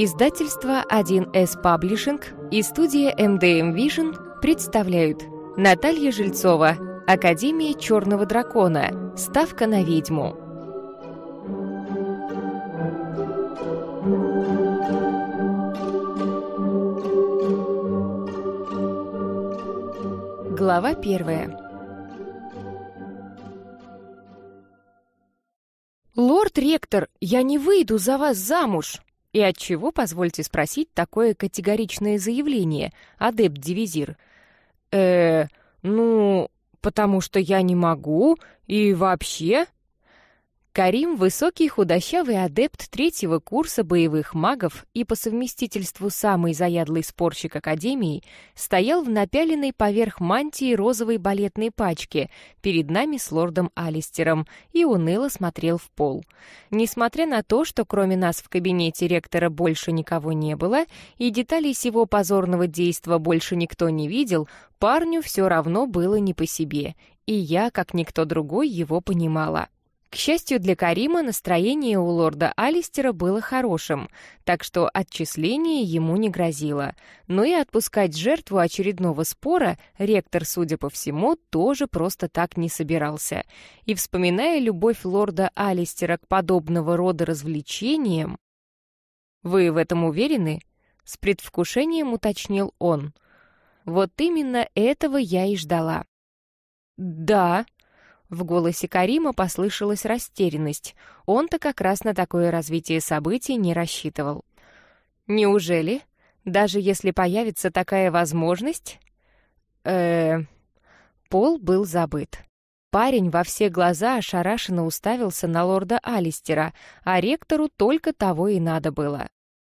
Издательство 1С Паблишинг и студия MDM Vision представляют Наталья Жильцова «Академия черного дракона. Ставка на ведьму». Глава первая. «Лорд-ректор, я не выйду за вас замуж!» И от чего, позвольте спросить, такое категоричное заявление, адепт Дивизир? Э, ну, потому что я не могу и вообще Карим — высокий худощавый адепт третьего курса боевых магов и по совместительству самый заядлый спорщик Академии стоял в напяленной поверх мантии розовой балетной пачке перед нами с лордом Алистером и уныло смотрел в пол. Несмотря на то, что кроме нас в кабинете ректора больше никого не было и деталей сего позорного действа больше никто не видел, парню все равно было не по себе, и я, как никто другой, его понимала. К счастью для Карима, настроение у лорда Алистера было хорошим, так что отчисление ему не грозило. Но и отпускать жертву очередного спора ректор, судя по всему, тоже просто так не собирался. И вспоминая любовь лорда Алистера к подобного рода развлечениям... «Вы в этом уверены?» — с предвкушением уточнил он. «Вот именно этого я и ждала». «Да», в голосе Карима послышалась растерянность. Он-то как раз на такое развитие событий не рассчитывал. «Неужели? Даже если появится такая возможность?» э Пол был забыт. Парень во все глаза ошарашенно уставился на лорда Алистера, а ректору только того и надо было.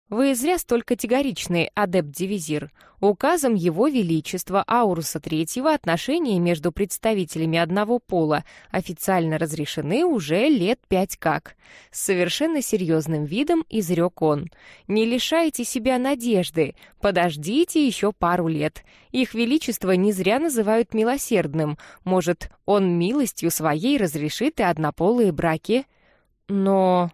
«Вы зря столь категоричный, адепт-дивизир. Указом Его Величества Ауруса Третьего отношения между представителями одного пола официально разрешены уже лет пять как». С совершенно серьезным видом изрек он. «Не лишайте себя надежды. Подождите еще пару лет. Их Величество не зря называют милосердным. Может, он милостью своей разрешит и однополые браки?» «Но...»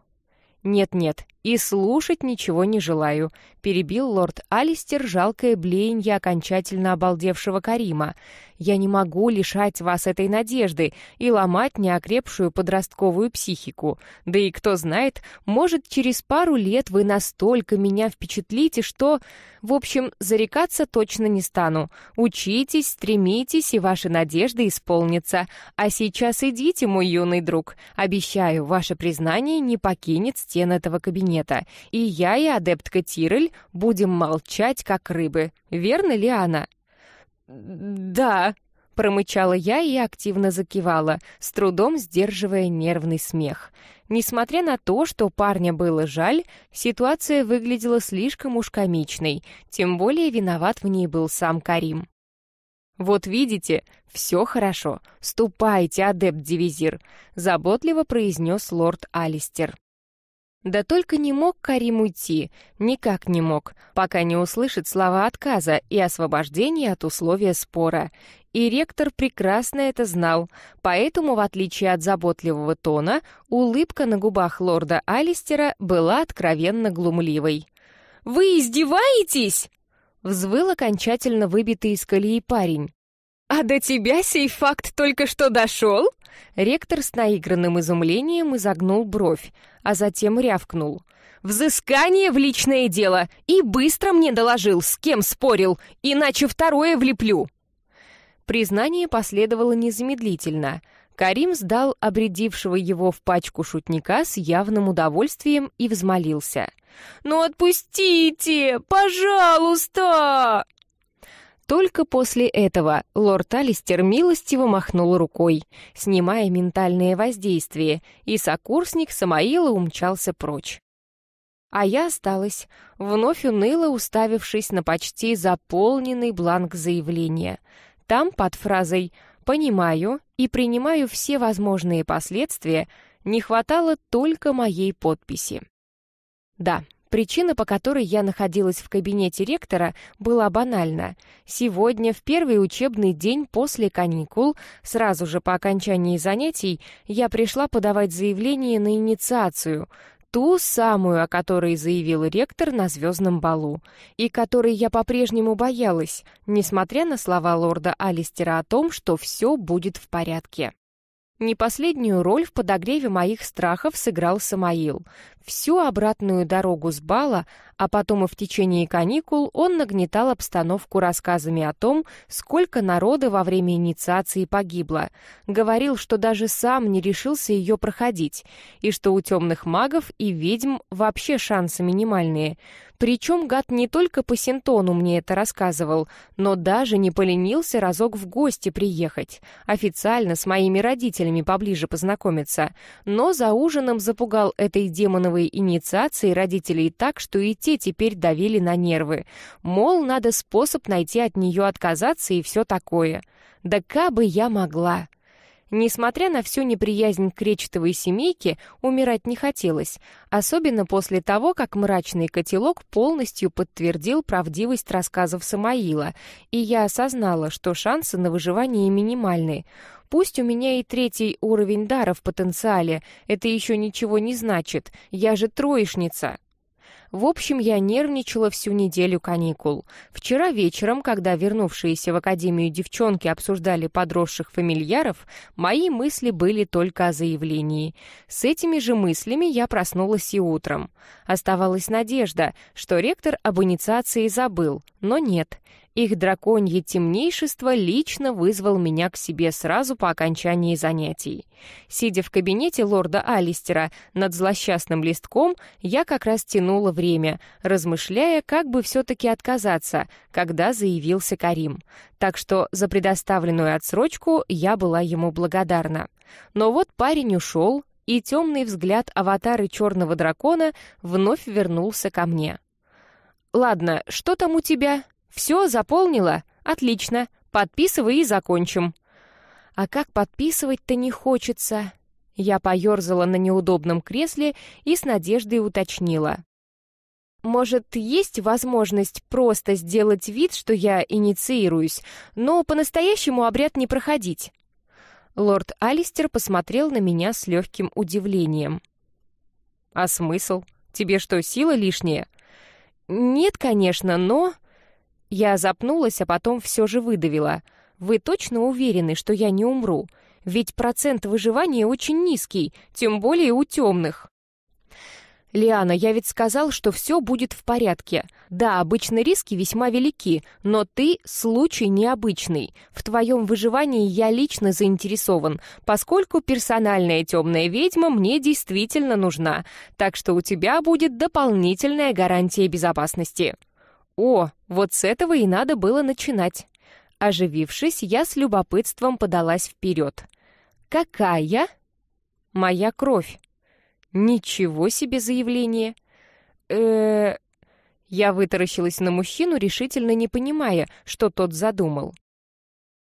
«Нет-нет, «И слушать ничего не желаю», — перебил лорд Алистер жалкое блеяние окончательно обалдевшего Карима. «Я не могу лишать вас этой надежды и ломать неокрепшую подростковую психику. Да и кто знает, может, через пару лет вы настолько меня впечатлите, что... В общем, зарекаться точно не стану. Учитесь, стремитесь, и ваши надежды исполнятся. А сейчас идите, мой юный друг. Обещаю, ваше признание не покинет стен этого кабинета» планета, и я и адептка Тирель будем молчать, как рыбы. Верно ли она?» «Да», — промычала я и активно закивала, с трудом сдерживая нервный смех. Несмотря на то, что парня было жаль, ситуация выглядела слишком уж комичной, тем более виноват в ней был сам Карим. «Вот видите, все хорошо. Ступайте, адепт-девизир», дивизир. заботливо произнес лорд Алистер. Да только не мог Карим уйти, никак не мог, пока не услышит слова отказа и освобождения от условия спора. И ректор прекрасно это знал, поэтому, в отличие от заботливого тона, улыбка на губах лорда Алистера была откровенно глумливой. «Вы издеваетесь?» — взвыл окончательно выбитый из колеи парень. «А до тебя сей факт только что дошел? Ректор с наигранным изумлением изогнул бровь, а затем рявкнул. «Взыскание в личное дело! И быстро мне доложил, с кем спорил, иначе второе влеплю!» Признание последовало незамедлительно. Карим сдал обредившего его в пачку шутника с явным удовольствием и взмолился. «Ну отпустите! Пожалуйста!» Только после этого лорд Алистер милостиво махнул рукой, снимая ментальное воздействие, и сокурсник Самаила умчался прочь. А я осталась, вновь уныло уставившись на почти заполненный бланк заявления. Там под фразой «понимаю» и «принимаю все возможные последствия» не хватало только моей подписи. Да, Причина, по которой я находилась в кабинете ректора, была банальна. Сегодня, в первый учебный день после каникул, сразу же по окончании занятий, я пришла подавать заявление на инициацию — ту самую, о которой заявил ректор на звездном балу, и которой я по-прежнему боялась, несмотря на слова лорда Алистера о том, что все будет в порядке. Не последнюю роль в подогреве моих страхов сыграл Самаил. Всю обратную дорогу с бала, а потом и в течение каникул, он нагнетал обстановку рассказами о том, сколько народа во время инициации погибло. Говорил, что даже сам не решился ее проходить, и что у темных магов и ведьм вообще шансы минимальные. Причем гад не только по синтону мне это рассказывал, но даже не поленился разок в гости приехать, официально с моими родителями поближе познакомиться, но за ужином запугал этой демоновой плановые инициации родителей так, что и те теперь давили на нервы. Мол, надо способ найти от нее отказаться и все такое. Да кабы я могла. Несмотря на всю неприязнь к кречетовой семейке, умирать не хотелось, особенно после того, как мрачный котелок полностью подтвердил правдивость рассказов Самаила, и я осознала, что шансы на выживание минимальны. Пусть у меня и третий уровень дара в потенциале, это еще ничего не значит, я же троечница, в общем, я нервничала всю неделю каникул. Вчера вечером, когда вернувшиеся в академию девчонки обсуждали подросших фамильяров, мои мысли были только о заявлении. С этими же мыслями я проснулась и утром. Оставалась надежда, что ректор об инициации забыл, но нет — их драконье темнейшество лично вызвал меня к себе сразу по окончании занятий. Сидя в кабинете лорда Алистера над злосчастным листком, я как раз тянула время, размышляя, как бы все-таки отказаться, когда заявился Карим. Так что за предоставленную отсрочку я была ему благодарна. Но вот парень ушел, и темный взгляд аватары черного дракона вновь вернулся ко мне. «Ладно, что там у тебя?» «Все, заполнила? Отлично. Подписывай и закончим». А как подписывать-то не хочется. Я поерзала на неудобном кресле и с надеждой уточнила. Может, есть возможность просто сделать вид, что я инициируюсь, но по-настоящему обряд не проходить? Лорд Алистер посмотрел на меня с легким удивлением. «А смысл? Тебе что, сила лишняя?» «Нет, конечно, но...» Я запнулась, а потом все же выдавила. «Вы точно уверены, что я не умру? Ведь процент выживания очень низкий, тем более у темных». «Лиана, я ведь сказал, что все будет в порядке. Да, обычно риски весьма велики, но ты случай необычный. В твоем выживании я лично заинтересован, поскольку персональная темная ведьма мне действительно нужна, так что у тебя будет дополнительная гарантия безопасности». О, вот с этого и надо было начинать. Оживившись, я с любопытством подалась вперед. Какая? Моя кровь. Ничего себе заявление. Э, я вытаращилась на мужчину, решительно не понимая, что тот задумал.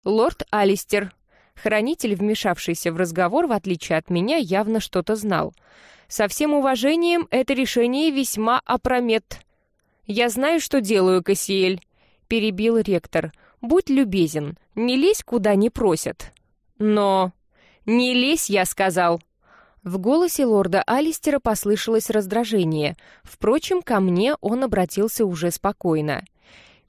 Лорд Алистер, хранитель, вмешавшийся в разговор, в отличие от меня, явно что-то знал. Со всем уважением это решение весьма опрометно «Я знаю, что делаю, Кассиэль», — перебил ректор. «Будь любезен, не лезь, куда не просят». «Но...» «Не лезь, я сказал», в голосе лорда Алистера послышалось раздражение. Впрочем, ко мне он обратился уже спокойно.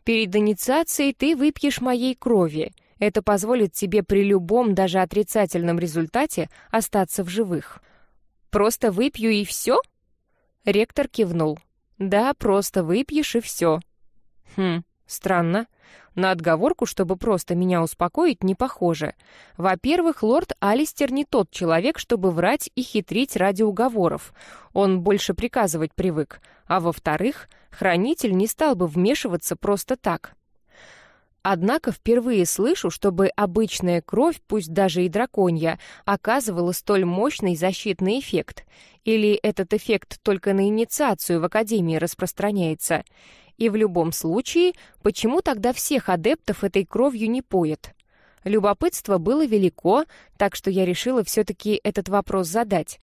«Перед инициацией ты выпьешь моей крови. Это позволит тебе при любом, даже отрицательном результате, остаться в живых». «Просто выпью и все?» Ректор кивнул. Да, просто выпьешь и все. Хм, странно. На отговорку, чтобы просто меня успокоить, не похоже. Во-первых, лорд Алистер не тот человек, чтобы врать и хитрить ради уговоров. Он больше приказывать привык. А во-вторых, хранитель не стал бы вмешиваться просто так. Однако впервые слышу, чтобы обычная кровь, пусть даже и драконья, оказывала столь мощный защитный эффект. Или этот эффект только на инициацию в Академии распространяется. И в любом случае, почему тогда всех адептов этой кровью не поят? Любопытство было велико, так что я решила все-таки этот вопрос задать.